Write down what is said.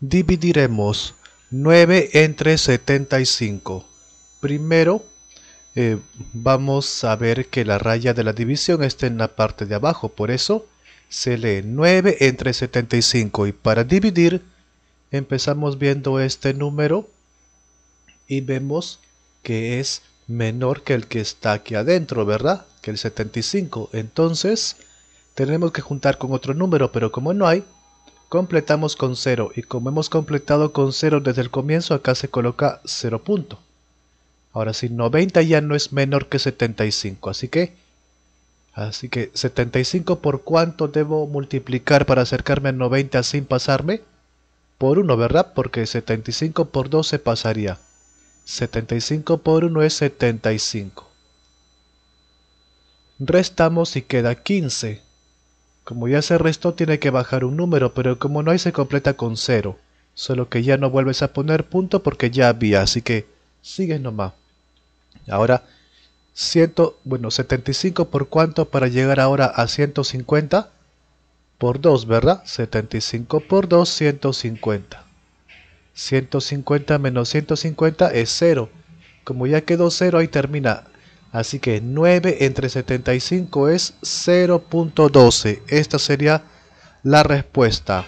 dividiremos 9 entre 75. Primero eh, vamos a ver que la raya de la división está en la parte de abajo, por eso se lee 9 entre 75 y para dividir empezamos viendo este número y vemos que es menor que el que está aquí adentro, ¿verdad? Que el 75. Entonces tenemos que juntar con otro número, pero como no hay, completamos con 0 y como hemos completado con 0 desde el comienzo acá se coloca 0 punto ahora sí 90 ya no es menor que 75 así que así que 75 por cuánto debo multiplicar para acercarme a 90 sin pasarme por 1 verdad porque 75 por 2 se pasaría 75 por 1 es 75 restamos y queda 15 como ya se restó tiene que bajar un número, pero como no hay se completa con 0. Solo que ya no vuelves a poner punto porque ya había, así que sigues nomás. Ahora, bueno, 75 por cuánto para llegar ahora a 150? Por 2, ¿verdad? 75 por 2, 150. 150 menos 150 es 0. Como ya quedó 0, ahí termina Así que 9 entre 75 es 0.12. Esta sería la respuesta.